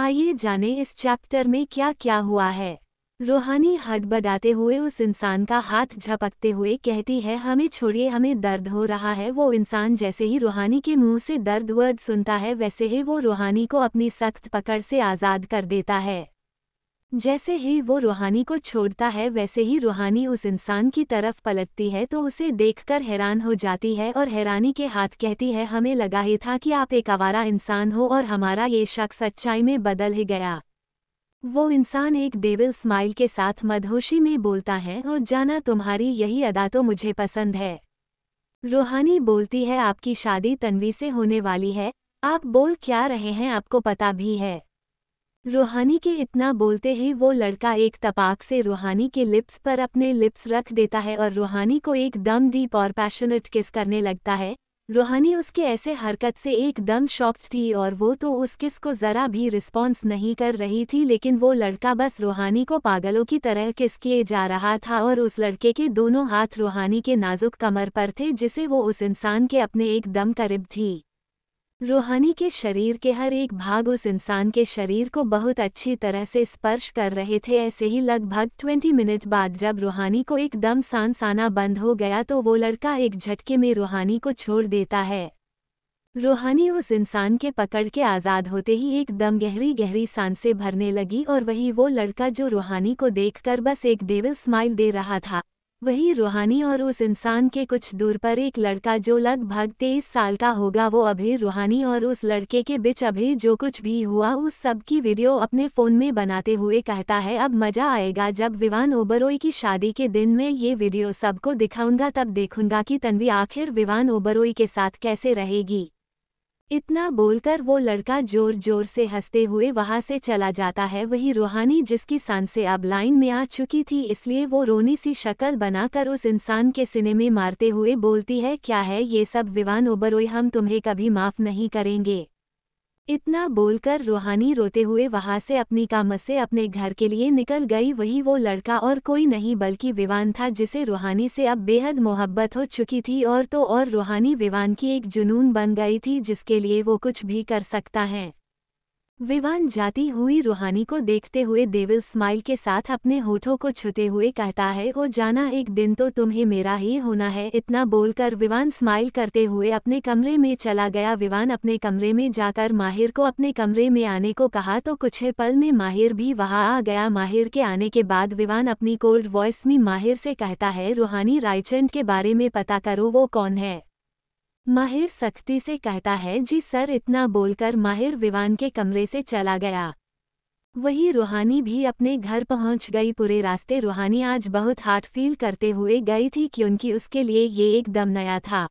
आइए जाने इस चैप्टर में क्या क्या हुआ है रूहानी हड़बड़ाते हुए उस इंसान का हाथ झपकते हुए कहती है हमें छोड़िए हमें दर्द हो रहा है वो इंसान जैसे ही रूहानी के मुंह से दर्द वर्ड सुनता है वैसे ही वो रूहानी को अपनी सख्त पकड़ से आज़ाद कर देता है जैसे ही वो रूहानी को छोड़ता है वैसे ही रूहानी उस इंसान की तरफ पलटती है तो उसे देखकर हैरान हो जाती है और हैरानी के हाथ कहती है हमें लगा ही था कि आप एक आवारा इंसान हो और हमारा ये शक सच्चाई में बदल ही गया वो इंसान एक देविल स्माइल के साथ मदहोशी में बोलता है और जाना तुम्हारी यही अदा तो मुझे पसंद है रूहानी बोलती है आपकी शादी तनवी से होने वाली है आप बोल क्या रहे हैं आपको पता भी है रूहानी के इतना बोलते ही वो लड़का एक तपाक से रूहानी के लिप्स पर अपने लिप्स रख देता है और रूहानी को एकदम डीप और पैशनेट किस करने लगता है रूहानी उसके ऐसे हरकत से एकदम शॉक्ड थी और वो तो उस किस को ज़रा भी रिस्पॉन्स नहीं कर रही थी लेकिन वो लड़का बस रूहानी को पागलों की तरह किस किए जा रहा था और उस लड़के के दोनों हाथ रूहानी के नाजुक कमर पर थे जिसे वो उस इंसान के अपने एकदम करीब थी रूहानी के शरीर के हर एक भाग उस इंसान के शरीर को बहुत अच्छी तरह से स्पर्श कर रहे थे ऐसे ही लगभग ट्वेंटी मिनट बाद जब रूहानी को एकदम आना बंद हो गया तो वो लड़का एक झटके में रूहानी को छोड़ देता है रूहानी उस इंसान के पकड़ के आज़ाद होते ही एकदम गहरी गहरी सांसें भरने लगी और वही वो लड़का जो रूहानी को देखकर बस एक डेविल स्माइल दे रहा था वही रूहानी और उस इंसान के कुछ दूर पर एक लड़का जो लगभग तेईस साल का होगा वो अभी रूहानी और उस लड़के के बीच अभी जो कुछ भी हुआ उस सब की वीडियो अपने फ़ोन में बनाते हुए कहता है अब मज़ा आएगा जब विवान ओबरोई की शादी के दिन में ये वीडियो सबको दिखाऊंगा तब देखूंगा कि तन्वी आखिर विवान ओबरोई के साथ कैसे रहेगी इतना बोलकर वो लड़का जोर जोर से हंसते हुए वहां से चला जाता है वही रूहानी जिसकी सांसें अब लाइन में आ चुकी थी इसलिए वो रोनी सी शक्ल बनाकर उस इंसान के सिने में मारते हुए बोलती है क्या है ये सब विवान ओबरोई हम तुम्हें कभी माफ नहीं करेंगे इतना बोलकर रूहानी रोते हुए वहां से अपनी काम से अपने घर के लिए निकल गई वही वो लड़का और कोई नहीं बल्कि विवान था जिसे रूहानी से अब बेहद मोहब्बत हो चुकी थी और तो और रूहानी विवान की एक जुनून बन गई थी जिसके लिए वो कुछ भी कर सकता है विवान जाती हुई रूहानी को देखते हुए देविल स्माइल के साथ अपने होठों को छुते हुए कहता है ओ जाना एक दिन तो तुम्हें मेरा ही होना है इतना बोलकर विवान स्माइल करते हुए अपने कमरे में चला गया विवान अपने कमरे में जाकर माहिर को अपने कमरे में आने को कहा तो कुछ ही पल में माहिर भी वहाँ आ गया माहिर के आने के बाद विवान अपनी कोल्ड वॉइस में माहिर से कहता है रूहानी रायचंद के बारे में पता करो वो कौन है माहिर सख्ती से कहता है जी सर इतना बोलकर माहिर विवान के कमरे से चला गया वही रूहानी भी अपने घर पहुंच गई पूरे रास्ते रूहानी आज बहुत हार्ट फील करते हुए गई थी क्योंकि उसके लिए ये एकदम नया था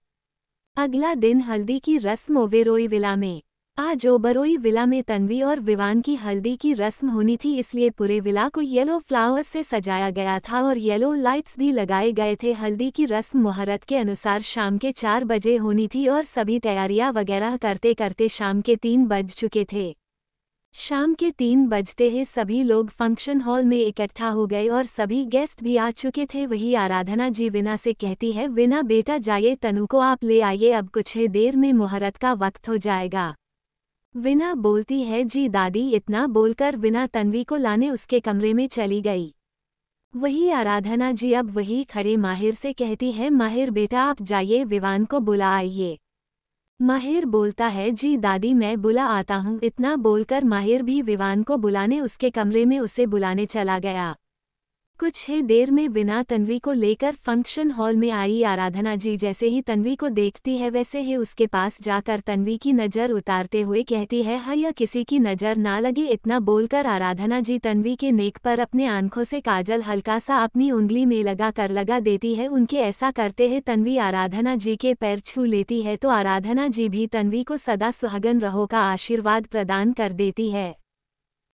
अगला दिन हल्दी की रस्म ओवेरोई विला में आज ओबरोई विला में तन्वी और विवान की हल्दी की रस्म होनी थी इसलिए पूरे विला को येलो फ्लावर्स से सजाया गया था और येलो लाइट्स भी लगाए गए थे हल्दी की रस्म मुहूर्त के अनुसार शाम के चार बजे होनी थी और सभी तैयारियां वगैरह करते करते शाम के तीन बज चुके थे शाम के तीन बजते ही सभी लोग फंक्शन हॉल में इकट्ठा हो गए और सभी गेस्ट भी आ चुके थे वही आराधना जी विना से कहती है विना बेटा जाइए तनु को आप ले आइए अब कुछ ही देर में मुहूर्त का वक्त हो जाएगा विना बोलती है जी दादी इतना बोलकर विना तन्वी को लाने उसके कमरे में चली गई वही आराधना जी अब वही खड़े माहिर से कहती है माहिर बेटा आप जाइए विवान को बुला आइए माहिर बोलता है जी दादी मैं बुला आता हूँ इतना बोलकर माहिर भी विवान को बुलाने उसके कमरे में उसे बुलाने चला गया कुछ ही देर में बिना तन्वी को लेकर फंक्शन हॉल में आई आराधना जी जैसे ही तन्वी को देखती है वैसे ही उसके पास जाकर तन्वी की नज़र उतारते हुए कहती है या किसी की नज़र ना लगे इतना बोलकर आराधना जी तन्वी के नेक पर अपने आंखों से काजल हल्का सा अपनी उंगली में लगा कर लगा देती है उनके ऐसा करते है तन्वी आराधना जी के पैर छू लेती है तो आराधना जी भी तन्वी को सदा सुहागन रहो का आशीर्वाद प्रदान कर देती है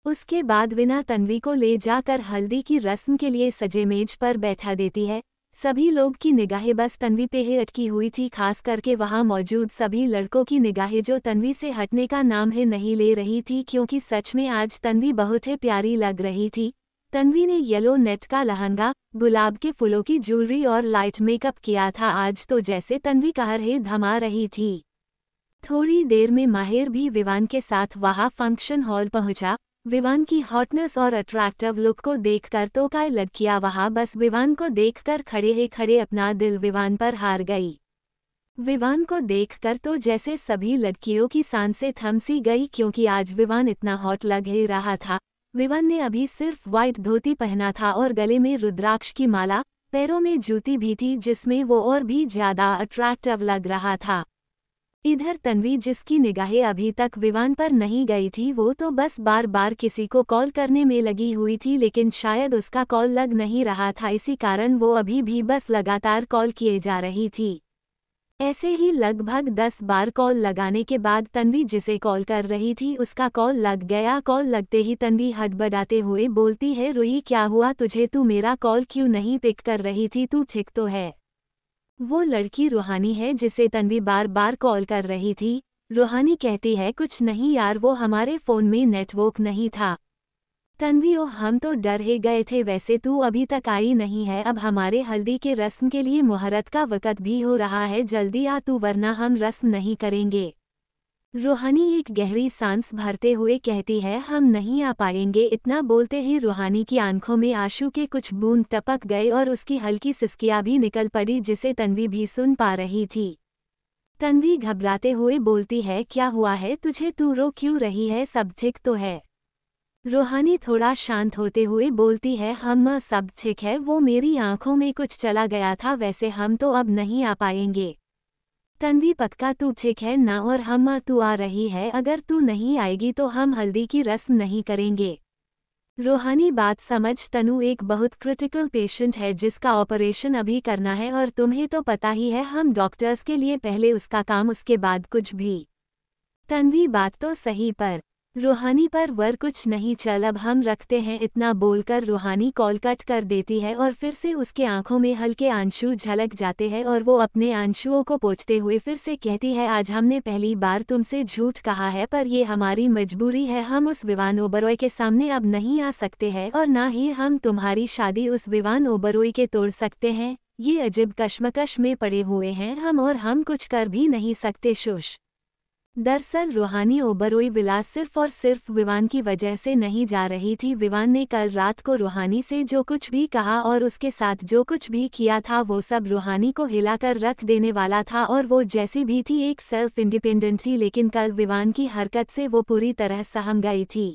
उसके बाद बिना तन्वी को ले जाकर हल्दी की रस्म के लिए सजे मेज पर बैठा देती है सभी लोग की निगाहें बस तन्वी पे ही अटकी हुई थी खास करके वहां मौजूद सभी लड़कों की निगाहें जो तन्वी से हटने का नाम है नहीं ले रही थी क्योंकि सच में आज तन्वी बहुत ही प्यारी लग रही थी तन्वी ने येलो नेट का लहंगा गुलाब के फूलों की ज्वेलरी और लाइट मेकअप किया था आज तो जैसे तन्वी कहर ही धमा रही थी थोड़ी देर में माहिर भी विवान के साथ वहां फंक्शन हॉल पहुंचा विवान की हॉटनेस और अट्रैक्टिव लुक को देखकर तो काय लड़कियां वहां बस विवान को देखकर खड़े ही खड़े अपना दिल विवान पर हार गई विवान को देखकर तो जैसे सभी लड़कियों की सांसें थमसी गई क्योंकि आज विवान इतना हॉट लग ही रहा था विवान ने अभी सिर्फ व्हाइट धोती पहना था और गले में रुद्राक्ष की माला पैरों में जूती भी थी जिसमें वो और भी ज्यादा अट्रैक्टिव लग रहा था इधर तन्वी जिसकी निगाहें अभी तक विवान पर नहीं गई थी वो तो बस बार बार किसी को कॉल करने में लगी हुई थी लेकिन शायद उसका कॉल लग नहीं रहा था इसी कारण वो अभी भी बस लगातार कॉल किए जा रही थी ऐसे ही लगभग दस बार कॉल लगाने के बाद तन्वी जिसे कॉल कर रही थी उसका कॉल लग गया कॉल लगते ही तन्वी हडबडाते हुए बोलती है रूही क्या हुआ तुझे तू मेरा कॉल क्यों नहीं पिक कर रही थी तू ठिक तो है वो लड़की रूहानी है जिसे तन्वी बार बार कॉल कर रही थी रूहानी कहती है कुछ नहीं यार वो हमारे फ़ोन में नेटवर्क नहीं था तन्वी ओ हम तो डर ही गए थे वैसे तू अभी तक आई नहीं है अब हमारे हल्दी के रस्म के लिए मुहरत का वक़्त भी हो रहा है जल्दी आ तू वरना हम रस्म नहीं करेंगे रूहानी एक गहरी सांस भरते हुए कहती है हम नहीं आ पाएंगे इतना बोलते ही रूहानी की आंखों में आंसू के कुछ बूंद टपक गए और उसकी हल्की सिस्कियां भी निकल पड़ी जिसे तन्वी भी सुन पा रही थी तन्वी घबराते हुए बोलती है क्या हुआ है तुझे तू रो क्यों रही है सब ठीक तो है रूहानी थोड़ा शांत होते हुए बोलती है हम सब ठीक है वो मेरी आंखों में कुछ चला गया था वैसे हम तो अब नहीं आ पाएंगे तन्वी पक्का तू ठीक है ना और हम तू आ रही है अगर तू नहीं आएगी तो हम हल्दी की रस्म नहीं करेंगे रूहानी बात समझ तनु एक बहुत क्रिटिकल पेशेंट है जिसका ऑपरेशन अभी करना है और तुम्हें तो पता ही है हम डॉक्टर्स के लिए पहले उसका काम उसके बाद कुछ भी तन्वी बात तो सही पर रूहानी पर वर कुछ नहीं चल अब हम रखते हैं इतना बोलकर रूहानी कॉल कट कर देती है और फिर से उसके आंखों में हल्के आंशु झलक जाते हैं और वो अपने आंशुओं को पोचते हुए फिर से कहती है आज हमने पहली बार तुमसे झूठ कहा है पर ये हमारी मजबूरी है हम उस विवान ओबरॉय के सामने अब नहीं आ सकते हैं और ना ही हम तुम्हारी शादी उस विवान ओबरोई के तोड़ सकते हैं ये अजीब कश्मकश में पड़े हुए हैं हम और हम कुछ कर भी नहीं सकते शोश दरअसल रूहानी ओबरोई विलास सिर्फ और सिर्फ विवान की वजह से नहीं जा रही थी विवान ने कल रात को रूहानी से जो कुछ भी कहा और उसके साथ जो कुछ भी किया था वो सब रूहानी को हिलाकर रख देने वाला था और वो जैसी भी थी एक सेल्फ इंडिपेंडेंट थी लेकिन कल विवान की हरकत से वो पूरी तरह सहम गई थी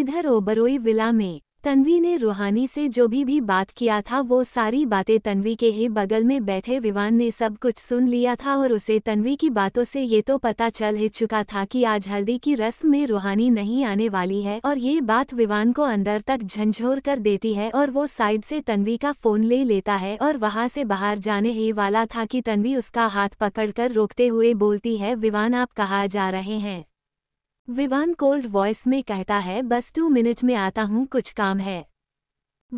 इधर ओबरोई विला में तन्वी ने रूहानी से जो भी भी बात किया था वो सारी बातें तन्वी के ही बगल में बैठे विवान ने सब कुछ सुन लिया था और उसे तन्वी की बातों से ये तो पता चल ही चुका था कि आज हल्दी की रस्म में रूहानी नहीं आने वाली है और ये बात विवान को अंदर तक झंझोर कर देती है और वो साइड से तन्वी का फोन ले लेता है और वहाँ से बाहर जाने ही वाला था कि तन्वी उसका हाथ पकड़ रोकते हुए बोलती है विवान आप कहा जा रहे हैं विवान कोल्ड वॉइस में कहता है बस टू मिनट में आता हूँ कुछ काम है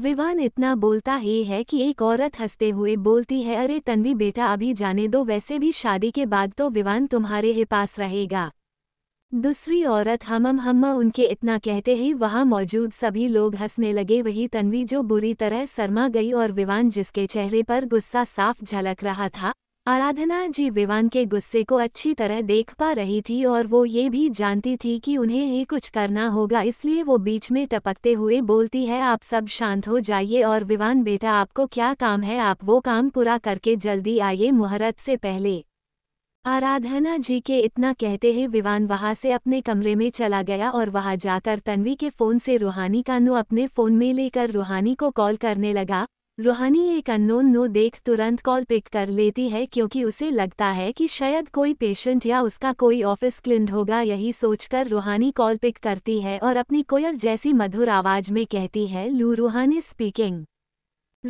विवान इतना बोलता ही है कि एक औरत हंसते हुए बोलती है अरे तन्वी बेटा अभी जाने दो वैसे भी शादी के बाद तो विवान तुम्हारे ही पास रहेगा दूसरी औरत हमम हम हम्म, उनके इतना कहते ही वहाँ मौजूद सभी लोग हंसने लगे वही तन्वी जो बुरी तरह शर्मा गई और विवान जिसके चेहरे पर गुस्सा साफ झलक रहा था आराधना जी विवान के गुस्से को अच्छी तरह देख पा रही थी और वो ये भी जानती थी कि उन्हें ही कुछ करना होगा इसलिए वो बीच में टपकते हुए बोलती है आप सब शांत हो जाइए और विवान बेटा आपको क्या काम है आप वो काम पूरा करके जल्दी आइए मुहरत से पहले आराधना जी के इतना कहते ही विवान वहाँ से अपने कमरे में चला गया और वहाँ जाकर तन्वी के फ़ोन से रूहानी का नु अपने फ़ोन में लेकर रूहानी को कॉल करने लगा रोहानी एक अननोन नो देख तुरंत कॉल पिक कर लेती है क्योंकि उसे लगता है कि शायद कोई पेशेंट या उसका कोई ऑफिस क्लिंट होगा यही सोचकर रोहानी कॉल पिक करती है और अपनी कोयल जैसी मधुर आवाज में कहती है लू रूहानी स्पीकिंग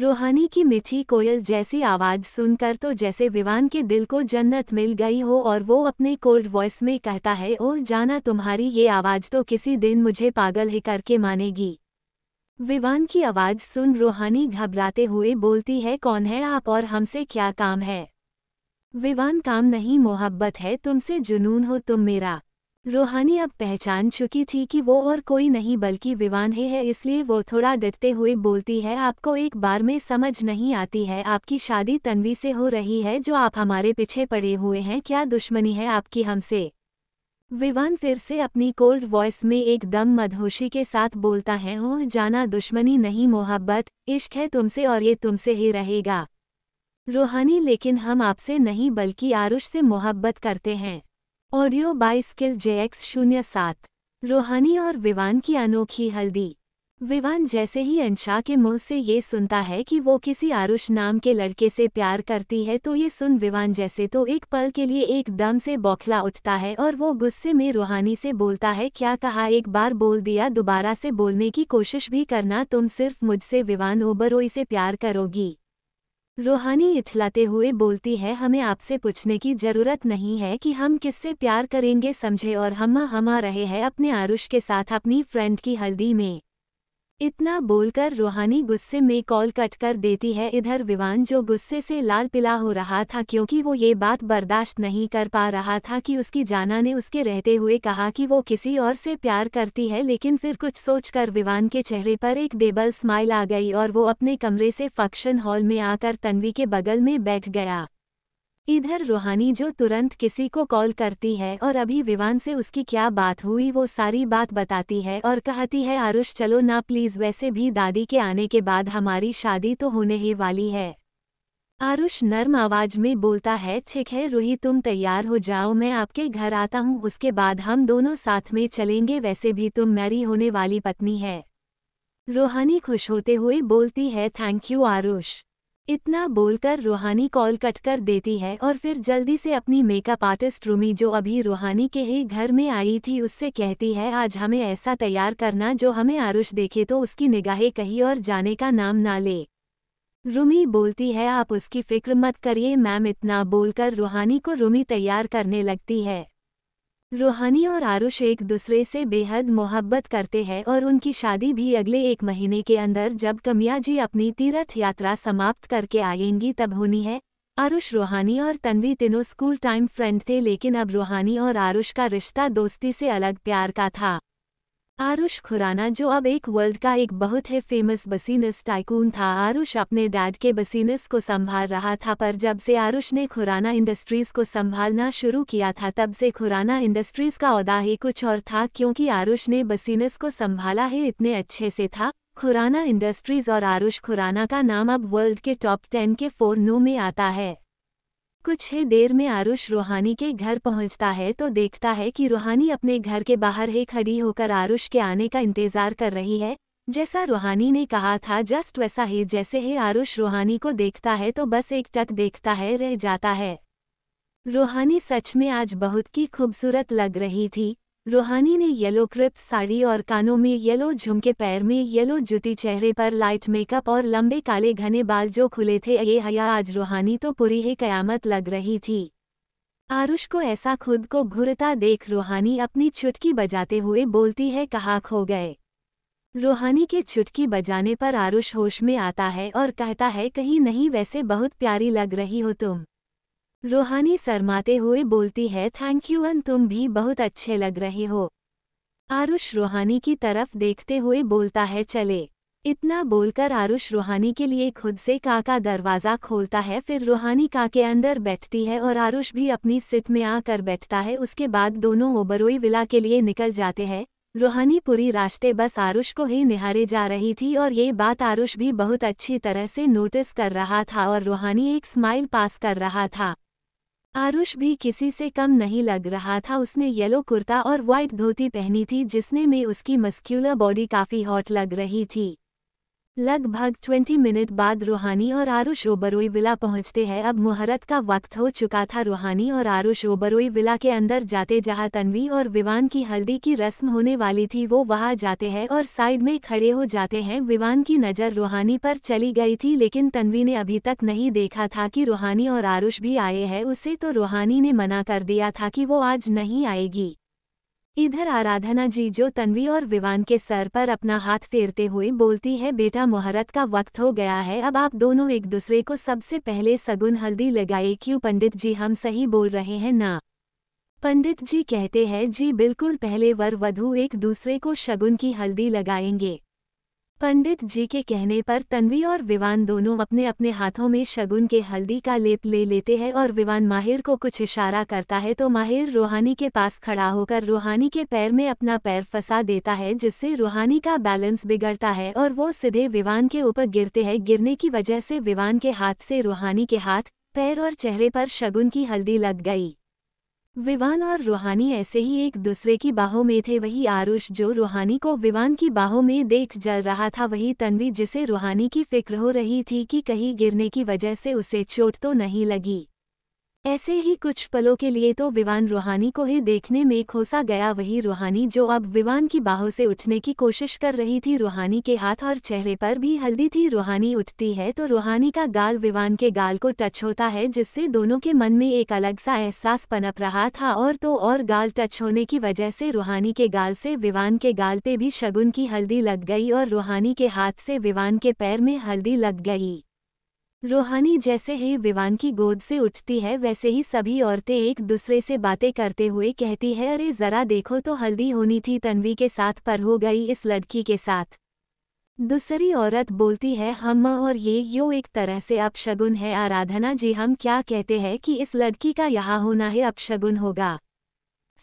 रोहानी की मिठी कोयल जैसी आवाज़ सुनकर तो जैसे विवान के दिल को जन्नत मिल गई हो और वो अपने कोल्ड वॉइस में कहता है ओह जाना तुम्हारी ये आवाज़ तो किसी दिन मुझे पागल ही करके मानेगी विवान की आवाज सुन रोहानी घबराते हुए बोलती है कौन है आप और हमसे क्या काम है विवान काम नहीं मोहब्बत है तुमसे जुनून हो तुम मेरा रोहानी अब पहचान चुकी थी कि वो और कोई नहीं बल्कि विवान ही है इसलिए वो थोड़ा डटते हुए बोलती है आपको एक बार में समझ नहीं आती है आपकी शादी तनवी से हो रही है जो आप हमारे पीछे पड़े हुए हैं क्या दुश्मनी है आपकी हमसे विवान फिर से अपनी कोल्ड वॉइस में एकदम मदहोशी के साथ बोलता है ओह जाना दुश्मनी नहीं मोहब्बत इश्क है तुमसे और ये तुमसे ही रहेगा रूहानी लेकिन हम आपसे नहीं बल्कि आरुष से मोहब्बत करते हैं audio by skill J X शून्य सात रूहानी और विवान की अनोखी हल्दी विवान जैसे ही अंशा के मुंह से ये सुनता है कि वो किसी आरुष नाम के लड़के से प्यार करती है तो ये सुन विवान जैसे तो एक पल के लिए एकदम से बौखला उठता है और वो गुस्से में रूहानी से बोलता है क्या कहा एक बार बोल दिया दोबारा से बोलने की कोशिश भी करना तुम सिर्फ मुझसे विवान ओबरोई से प्यार करोगी रूहानी इथलाते हुए बोलती है हमें आपसे पूछने की ज़रूरत नहीं है कि हम किससे प्यार करेंगे समझे और हम हमा रहे हैं अपने आरुष के साथ अपनी फ्रेंड की हल्दी में इतना बोलकर रूहानी गुस्से में कॉल कट कर देती है इधर विवान जो गुस्से से लाल पिला हो रहा था क्योंकि वो ये बात बर्दाश्त नहीं कर पा रहा था कि उसकी जाना ने उसके रहते हुए कहा कि वो किसी और से प्यार करती है लेकिन फिर कुछ सोचकर विवान के चेहरे पर एक देबल स्माइल आ गई और वो अपने कमरे से फंक्शन हॉल में आकर तन्वी के बगल में बैठ गया इधर रूहानी जो तुरंत किसी को कॉल करती है और अभी विवान से उसकी क्या बात हुई वो सारी बात बताती है और कहती है आरुष चलो ना प्लीज़ वैसे भी दादी के आने के बाद हमारी शादी तो होने ही वाली है आरुष नर्म आवाज में बोलता है ठीक है रूही तुम तैयार हो जाओ मैं आपके घर आता हूँ उसके बाद हम दोनों साथ में चलेंगे वैसे भी तुम मैरी होने वाली पत्नी है रोहानी खुश होते हुए बोलती है थैंक यू आरुष इतना बोलकर रूहानी कॉल कट कर देती है और फिर जल्दी से अपनी मेकअप आर्टिस्ट रूमी जो अभी रूहानी के ही घर में आई थी उससे कहती है आज हमें ऐसा तैयार करना जो हमें आरुष देखे तो उसकी निगाहें कहीं और जाने का नाम ना ले रूमी बोलती है आप उसकी फिक्र मत करिए मैम इतना बोलकर रूहानी को रूमी तैयार करने लगती है रूहानी और आरुष एक दूसरे से बेहद मोहब्बत करते हैं और उनकी शादी भी अगले एक महीने के अंदर जब कमिया जी अपनी तीर्थ यात्रा समाप्त करके आएंगी तब होनी है आरुष रूहानी और तन्वी तीनों स्कूल टाइम फ्रेंड थे लेकिन अब रूहानी और आरुष का रिश्ता दोस्ती से अलग प्यार का था आरुष खुराना जो अब एक वर्ल्ड का एक बहुत ही फेमस बसीनस टाइकून था आरुष अपने डैड के बसीनस को संभाल रहा था पर जब से आरुष ने खुराना इंडस्ट्रीज़ को संभालना शुरू किया था तब से खुराना इंडस्ट्रीज़ का अदा ही कुछ और था क्योंकि आरुष ने बसीनस को संभाला ही इतने अच्छे से था खुराना इंडस्ट्रीज़ और आरुष खुराना का नाम अब वर्ल्ड के टॉप टेन के फोर नो में आता है कुछ ही देर में आरुष रूहानी के घर पहुंचता है तो देखता है कि रूहानी अपने घर के बाहर ही खड़ी होकर आरुष के आने का इंतजार कर रही है जैसा रूहानी ने कहा था जस्ट वैसा ही जैसे ही आरुष रूहानी को देखता है तो बस एक टक देखता है रह जाता है रूहानी सच में आज बहुत की खूबसूरत लग रही थी रूहानी ने येलो क्रिप्स साड़ी और कानों में येलो झुमके पैर में येलो जूती चेहरे पर लाइट मेकअप और लंबे काले घने बाल जो खुले थे ये हया आज रूहानी तो पूरी ही कयामत लग रही थी आरुष को ऐसा खुद को घुरता देख रूहानी अपनी चुटकी बजाते हुए बोलती है कहा खो गए रूहानी के चुटकी बजाने पर आरुष होश में आता है और कहता है कहीं नहीं वैसे बहुत प्यारी लग रही हो तुम रूहानी शरमाते हुए बोलती है थैंक यू अन तुम भी बहुत अच्छे लग रहे हो आरुष रूहानी की तरफ देखते हुए बोलता है चले इतना बोलकर आरुष रूहानी के लिए खुद से काका दरवाज़ा खोलता है फिर रूहानी का के अंदर बैठती है और आरुष भी अपनी सिट में आकर बैठता है उसके बाद दोनों ओबरोई विला के लिए निकल जाते हैं रूहानी पूरी रास्ते बस आरुष को ही निहारे जा रही थी और ये बात आरुष भी बहुत अच्छी तरह से नोटिस कर रहा था और रूहानी एक स्माइल पास कर रहा था आरुष भी किसी से कम नहीं लग रहा था उसने येलो कुर्ता और व्हाइट धोती पहनी थी जिसने में उसकी मस्क्यूलर बॉडी काफ़ी हॉट लग रही थी लगभग 20 मिनट बाद रूहानी और आरुष ओबरोई विला पहुंचते हैं अब मुहरत का वक्त हो चुका था रूहानी और आरुष ओबरोई विला के अंदर जाते जहां तन्वी और विवान की हल्दी की रस्म होने वाली थी वो वहां जाते हैं और साइड में खड़े हो जाते हैं विवान की नज़र रूहानी पर चली गई थी लेकिन तन्वी ने अभी तक नहीं देखा था कि रूहानी और आरुष भी आए हैं उसे तो रूहानी ने मना कर दिया था कि वो आज नहीं आएगी इधर आराधना जी जो तन्वी और विवान के सर पर अपना हाथ फेरते हुए बोलती है बेटा मुहरत का वक्त हो गया है अब आप दोनों एक दूसरे को सबसे पहले सगुन हल्दी लगाए क्यों पंडित जी हम सही बोल रहे हैं ना पंडित जी कहते हैं जी बिल्कुल पहले वर वधु एक दूसरे को शगुन की हल्दी लगाएंगे पंडित जी के कहने पर तन्वी और विवान दोनों अपने अपने हाथों में शगुन के हल्दी का लेप ले लेते हैं और विवान माहिर को कुछ इशारा करता है तो माहिर रूहानी के पास खड़ा होकर रूहानी के पैर में अपना पैर फंसा देता है जिससे रूहानी का बैलेंस बिगड़ता है और वो सीधे विवान के ऊपर गिरते हैं गिरने की वजह से विवान के हाथ से रूहानी के हाथ पैर और चेहरे पर शगुन की हल्दी लग गई विवान और रूहानी ऐसे ही एक दूसरे की बाहों में थे वही आरुष जो रूहानी को विवान की बाहों में देख जल रहा था वही तन्वी जिसे रूहानी की फिक्र हो रही थी कि कहीं गिरने की वजह से उसे चोट तो नहीं लगी ऐसे ही कुछ पलों के लिए तो विवान रूहानी को ही देखने में खोसा गया वही रूहानी जो अब विवान की बाहों से उठने की कोशिश कर रही थी रूहानी के हाथ और चेहरे पर भी हल्दी थी रूहानी उठती है तो रूहानी का गाल विवान के गाल को टच होता है जिससे दोनों के मन में एक अलग सा एहसास पनप रहा था और तो और गाल टच होने की वजह से रूहानी के गाल से विवान के गाल पे भी शगुन की हल्दी लग गई और रूहानी के हाथ से विवान के पैर में हल्दी लग गई रूहानी जैसे ही विवान की गोद से उठती है वैसे ही सभी औरतें एक दूसरे से बातें करते हुए कहती है अरे जरा देखो तो हल्दी होनी थी तन्वी के साथ पर हो गई इस लड़की के साथ दूसरी औरत बोलती है हम और ये यो एक तरह से अपशगुन है आराधना जी हम क्या कहते हैं कि इस लड़की का यहाँ होना ही अपशगुन होगा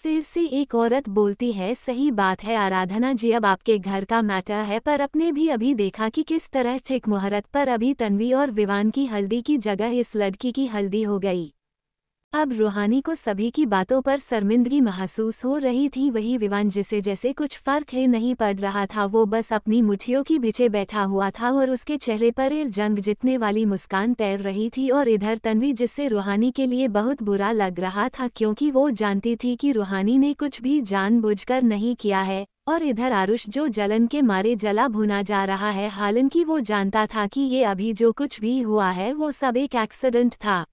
फिर से एक औरत बोलती है सही बात है आराधना जी अब आपके घर का मैटर है पर अपने भी अभी देखा कि किस तरह ठीक मुहूर्त पर अभी तन्वी और विवान की हल्दी की जगह इस लड़की की हल्दी हो गई अब रूहानी को सभी की बातों पर शर्मिंदगी महसूस हो रही थी वही विवान जिसे जैसे कुछ फर्क ही नहीं पड़ रहा था वो बस अपनी मुठियों की भिचे बैठा हुआ था और उसके चेहरे पर एक जंग जितने वाली मुस्कान तैर रही थी और इधर तन्वी जिससे रूहानी के लिए बहुत बुरा लग रहा था क्योंकि वो जानती थी कि रूहानी ने कुछ भी जान नहीं किया है और इधर आरुष जो जलन के मारे जला भुना जा रहा है हालांकि वो जानता था कि ये अभी जो कुछ भी हुआ है वो सब एक एक्सीडेंट था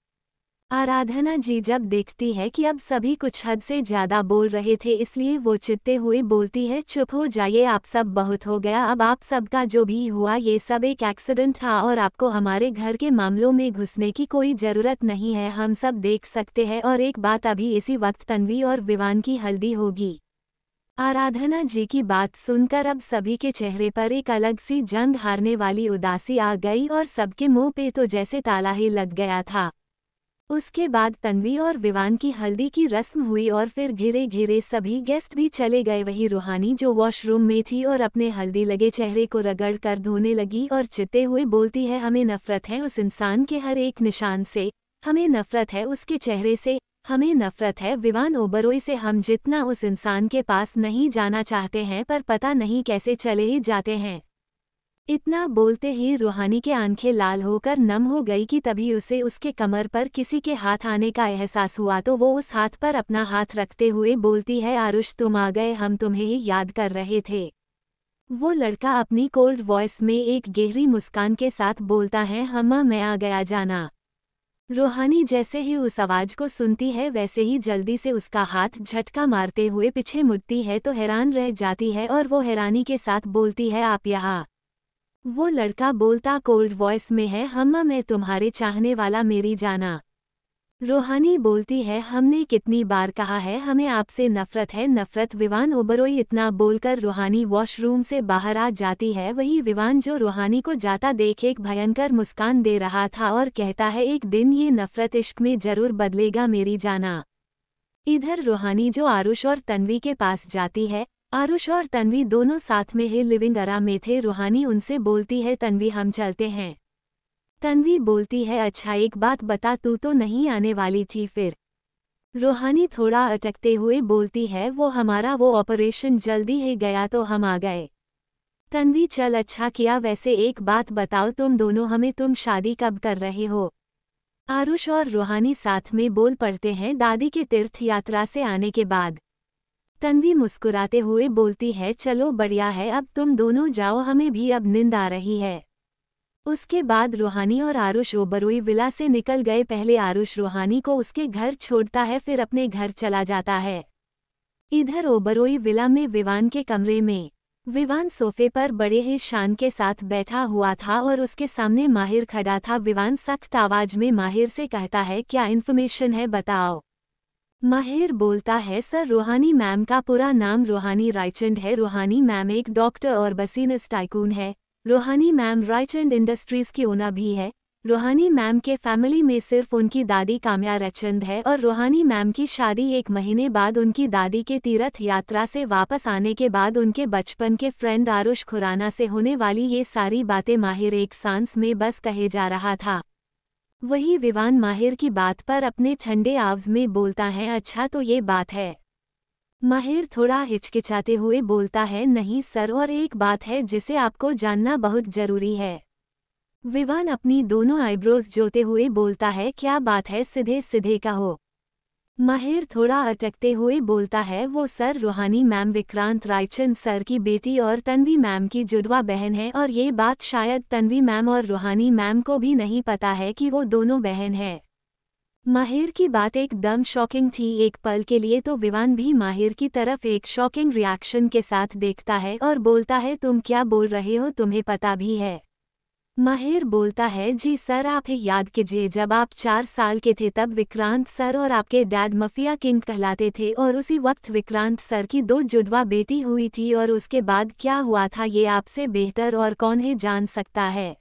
आराधना जी जब देखती है कि अब सभी कुछ हद से ज्यादा बोल रहे थे इसलिए वो चित्ते हुए बोलती है चुप हो जाइए आप सब बहुत हो गया अब आप सबका जो भी हुआ ये सब एक एक्सीडेंट था और आपको हमारे घर के मामलों में घुसने की कोई जरूरत नहीं है हम सब देख सकते हैं और एक बात अभी इसी वक्त तन्वी और विवान की हल्दी होगी आराधना जी की बात सुनकर अब सभी के चेहरे पर एक अलग सी जंग हारने वाली उदासी आ गई और सबके मुंह पे तो जैसे ताला ही लग गया था उसके बाद तन्वी और विवान की हल्दी की रस्म हुई और फिर घिरे घिरे सभी गेस्ट भी चले गए वही रूहानी जो वॉशरूम में थी और अपने हल्दी लगे चेहरे को रगड़ कर धोने लगी और चिते हुए बोलती है हमें नफरत है उस इंसान के हर एक निशान से हमें नफरत है उसके चेहरे से हमें नफरत है विवान ओबरोई से हम जितना उस इंसान के पास नहीं जाना चाहते हैं पर पता नहीं कैसे चले ही जाते हैं इतना बोलते ही रूहानी के आंखें लाल होकर नम हो गई कि तभी उसे उसके कमर पर किसी के हाथ आने का एहसास हुआ तो वो उस हाथ पर अपना हाथ रखते हुए बोलती है आरुष तुम आ गए हम तुम्हें ही याद कर रहे थे वो लड़का अपनी कोल्ड वॉइस में एक गहरी मुस्कान के साथ बोलता है हम्मा मैं आ गया जाना रूहानी जैसे ही उस आवाज़ को सुनती है वैसे ही जल्दी से उसका हाथ झटका मारते हुए पीछे मुड़ती है तो हैरान रह जाती है और वो हैरानी के साथ बोलती है आप यहाँ वो लड़का बोलता कोल्ड वॉइस में है हम्मा मैं तुम्हारे चाहने वाला मेरी जाना रोहानी बोलती है हमने कितनी बार कहा है हमें आपसे नफरत है नफरत विवान ओबरोई इतना बोलकर रोहानी वॉशरूम से बाहर आ जाती है वही विवान जो रोहानी को जाता देख एक भयंकर मुस्कान दे रहा था और कहता है एक दिन ये नफरत इश्क में जरूर बदलेगा मेरी जाना इधर रोहानी जो आरुष और तन्वी के पास जाती है आरुष और तन्वी दोनों साथ में ही लिविंग अरा में थे रूहानी उनसे बोलती है तन्वी हम चलते हैं तन्वी बोलती है अच्छा एक बात बता तू तो नहीं आने वाली थी फिर रूहानी थोड़ा अटकते हुए बोलती है वो हमारा वो ऑपरेशन जल्दी ही गया तो हम आ गए तन्वी चल अच्छा किया वैसे एक बात बताओ तुम दोनों हमें तुम शादी कब कर रहे हो आरुष और रूहानी साथ में बोल पड़ते हैं दादी के तीर्थ यात्रा से आने के बाद तन्वी मुस्कुराते हुए बोलती है चलो बढ़िया है अब तुम दोनों जाओ हमें भी अब नींद आ रही है उसके बाद रूहानी और आरुष ओबरोई विला से निकल गए पहले आरुष रूहानी को उसके घर छोड़ता है फिर अपने घर चला जाता है इधर ओबरोई विला में विवान के कमरे में विवान सोफे पर बड़े ही शान के साथ बैठा हुआ था और उसके सामने माहिर खड़ा था विवान सख्त आवाज में माहिर से कहता है क्या इन्फॉर्मेशन है बताओ माहिर बोलता है सर रूहानी मैम का पूरा नाम रूहानी रायचंद है रूहानी मैम एक डॉक्टर और बसीनस टाइकून है रूहानी मैम रायचंद इंडस्ट्रीज़ की ओना भी है रूहानी मैम के फैमिली में सिर्फ उनकी दादी काम्या रचंद है और रूहानी मैम की शादी एक महीने बाद उनकी दादी के तीर्थ यात्रा से वापस आने के बाद उनके बचपन के फ्रेंड आरुष खुराना से होने वाली ये सारी बातें माहिर एक सांस में बस कहे जा रहा था वही विवान माहिर की बात पर अपने ठंडे आवज में बोलता है अच्छा तो ये बात है माहिर थोड़ा हिचकिचाते हुए बोलता है नहीं सर और एक बात है जिसे आपको जानना बहुत जरूरी है विवान अपनी दोनों आईब्रोज जोते हुए बोलता है क्या बात है सीधे सीधे कहो माहिर थोड़ा अटकते हुए बोलता है वो सर रूहानी मैम विक्रांत रायचंद सर की बेटी और तन्वी मैम की जुड़वा बहन है और ये बात शायद तन्वी मैम और रूहानी मैम को भी नहीं पता है कि वो दोनों बहन है माहिर की बात एकदम शॉकिंग थी एक पल के लिए तो विवान भी माहिर की तरफ एक शॉकिंग रिएक्शन के साथ देखता है और बोलता है तुम क्या बोल रहे हो तुम्हें पता भी है माहिर बोलता है जी सर आप ही याद कीजिए जब आप चार साल के थे तब विक्रांत सर और आपके डैड मफिया किंग कहलाते थे और उसी वक्त विक्रांत सर की दो जुड़वा बेटी हुई थी और उसके बाद क्या हुआ था ये आपसे बेहतर और कौन ही जान सकता है